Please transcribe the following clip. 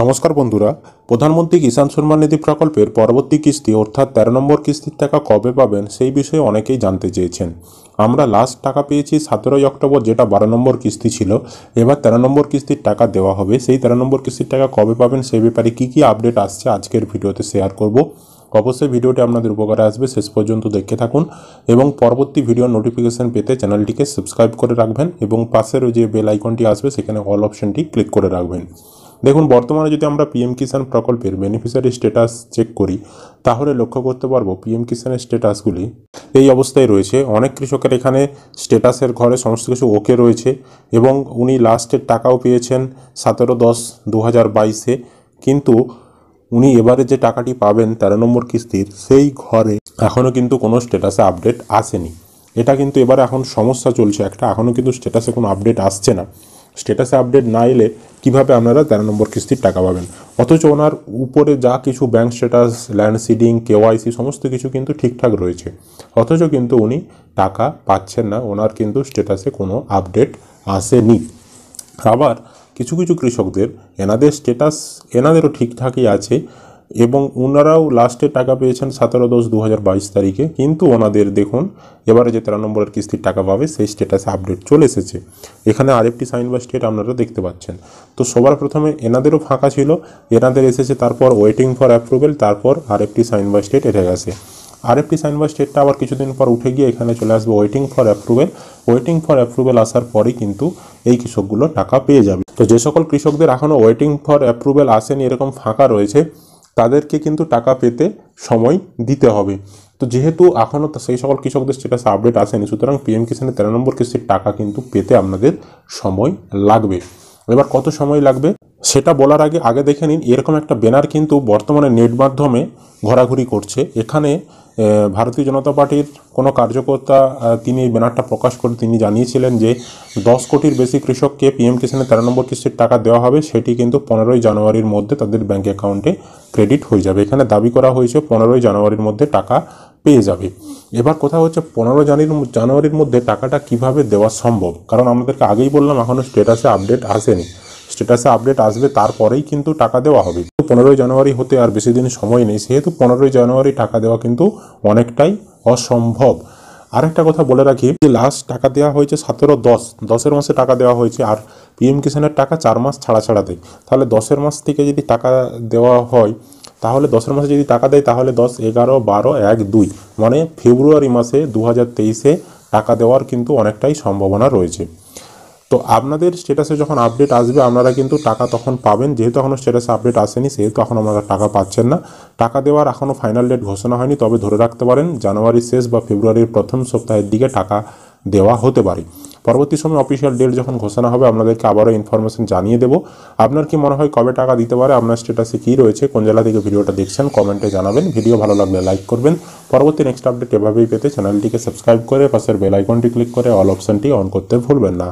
নমস্কার বন্ধুরা প্রধানমন্ত্রী কিষাণ সম্মান নিধি প্রকল্পের পরবর্তী কিস্তি অর্থাৎ তেরো নম্বর কিস্তির টাকা কবে পাবেন সেই বিষয়ে অনেকেই জানতে চেয়েছেন আমরা লাস্ট টাকা পেয়েছি সতেরোই অক্টোবর যেটা বারো নম্বর কিস্তি ছিল এবার তেরো নম্বর কিস্তির টাকা দেওয়া হবে সেই তেরো নম্বর কিস্তির টাকা কবে পাবেন সেই ব্যাপারে কী কী আপডেট আসছে আজকের ভিডিওতে শেয়ার করব অবশ্যই ভিডিওটি আপনাদের উপকারে আসবে শেষ পর্যন্ত দেখে থাকুন এবং পরবর্তী ভিডিও নোটিফিকেশান পেতে চ্যানেলটিকে সাবস্ক্রাইব করে রাখবেন এবং পাশের যে বেল আইকনটি আসবে সেখানে অল অপশনটি ক্লিক করে রাখবেন দেখুন বর্তমানে যদি আমরা পিএম কিষাণ প্রকল্পের বেনিফিশিয়ারি স্ট্যাটাস চেক করি তাহলে লক্ষ্য করতে পারবো পিএম কিষাণের স্ট্যাটাসগুলি এই অবস্থায় রয়েছে অনেক কৃষকের এখানে স্ট্যাটাসের ঘরে সমস্ত কিছু ওকে রয়েছে এবং উনি লাস্টের টাকাও পেয়েছেন সতেরো দশ দু হাজার বাইশে কিন্তু উনি এবারে যে টাকাটি পাবেন তেরো নম্বর কিস্তির সেই ঘরে এখনও কিন্তু কোনো স্ট্যাটাসে আপডেট আসেনি এটা কিন্তু এবারে এখন সমস্যা চলছে একটা এখনও কিন্তু স্ট্যাটাসে কোনো আপডেট আসছে না স্ট্যাটাসে আপডেট না এলে কিভাবে আপনারা তেরো নম্বর কিস্তির টাকা পাবেন অথচ ওনার উপরে যা কিছু bank status land seeding KYC সমস্ত কিছু কিন্তু ঠিকঠাক রয়েছে অথচ কিন্তু উনি টাকা পাচ্ছেন না ওনার কিন্তু স্ট্যাটাসে কোনো আপডেট আসেনি আবার কিছু কিছু কৃষকদের এনাদের স্ট্যাটাস এনাদেরও ঠিকঠাকই আছে এবং ওনারাও লাস্টে টাকা পেয়েছেন সতেরো দশ দু তারিখে কিন্তু ওনাদের দেখুন এবারে যে তেরো নম্বরের কিস্তির টাকা পাবে সেই স্টেটাসে আপডেট চলে এসেছে এখানে আরেকটি সাইন বা স্টেট আপনারা দেখতে পাচ্ছেন তো সবার প্রথমে এনাদেরও ফাঁকা ছিল এনাদের এসেছে তারপর ওয়েটিং ফর অ্যাপ্রুভেল তারপর আরেকটি সাইন বা স্টেট এসে গেছে আরেকটি সাইন বা স্টেটটা আবার কিছুদিন পর উঠে গিয়ে এখানে চলে আসবে waiting for approval waiting for approval আসার পরেই কিন্তু এই কৃষকগুলো টাকা পেয়ে যাবে তো যে সকল কৃষকদের এখনও ওয়েটিং ফর অ্যাপ্রুভেল আসেনি এরকম ফাঁকা রয়েছে তাদেরকে কিন্তু টাকা পেতে সময় দিতে হবে তো যেহেতু এখনও সেই সকল কৃষকদের স্টেটাস আপডেট আসেনি সুতরাং পিএম কিষানের তেরো নম্বর কিস্তির টাকা কিন্তু পেতে আপনাদের সময় লাগবে এবার কত সময় লাগবে সেটা বলার আগে আগে দেখে নিন এরকম একটা ব্যানার কিন্তু বর্তমানে নেট মাধ্যমে ঘোরাঘুরি করছে এখানে ভারতীয় জনতা পার্টির কোনো কার্যকর্তা তিনি ব্যানারটা প্রকাশ করে তিনি জানিয়েছিলেন যে দশ কোটির বেশি কৃষককে পিএম কিষানের তেরো নম্বর কিস্তির টাকা দেওয়া হবে সেটি কিন্তু পনেরোই জানুয়ারির মধ্যে তাদের ব্যাঙ্ক অ্যাকাউন্টে ক্রেডিট হয়ে যাবে এখানে দাবি করা হয়েছে পনেরোই জানুয়ারির মধ্যে টাকা পেয়ে যাবে এবার কথা হচ্ছে পনেরো জানুয়ারির জানুয়ারির মধ্যে টাকাটা কিভাবে দেওয়া সম্ভব কারণ আমাদেরকে আগেই বললাম এখনও স্টেটাসে আপডেট আসেনি স্ট্যাটাসে আপডেট আসবে তারপরেই কিন্তু টাকা দেওয়া হবে পনেরোই জানুয়ারি হতে আর বেশি দিন সময় নেই সেহেতু পনেরোই জানুয়ারি টাকা দেওয়া কিন্তু অনেকটাই অসম্ভব আরেকটা কথা বলে রাখি যে লাস্ট টাকা দেওয়া হয়েছে সতেরো দশ দশের মাসে টাকা দেওয়া হয়েছে আর পিএম কিষানের টাকা চার মাস ছাড়া ছাড়া দেয় তাহলে দশের মাস থেকে যদি টাকা দেওয়া হয় তাহলে দশের মাসে যদি টাকা দেয় তাহলে দশ এগারো বারো এক দুই মানে ফেব্রুয়ারি মাসে দু হাজার তেইশে টাকা দেওয়ার কিন্তু অনেকটাই সম্ভাবনা রয়েছে তো আপনাদের স্টেটাসে যখন আপডেট আসবে আপনারা কিন্তু টাকা তখন পাবেন যেহেতু এখনও স্টেটাসে আপডেট আসেনি সেহেতু এখন আপনারা টাকা পাচ্ছেন না টাকা দেওয়ার এখনও ফাইনাল ডেট ঘোষণা হয়নি তবে ধরে রাখতে পারেন জানুয়ারির শেষ বা ফেব্রুয়ারির প্রথম সপ্তাহের দিকে টাকা দেওয়া হতে পারে পরবর্তী সময় অফিসিয়াল ডেট যখন ঘোষণা হবে আপনাদেরকে আবারও ইনফরমেশন জানিয়ে দেবো আপনার কি মনে হয় কবে টাকা দিতে পারে আপনার স্টেটাসে কী রয়েছে কোন জেলা থেকে ভিডিওটা দেখছেন কমেন্টে জানাবেন ভিডিও ভালো লাগলে লাইক করবেন পরবর্তী নেক্সট আপডেট এভাবেই পেতে চ্যানেলটিকে সাবস্ক্রাইব করে পাশের বেল আইকনটি ক্লিক করে অল অপশানটি অন করতে ভুলবেন না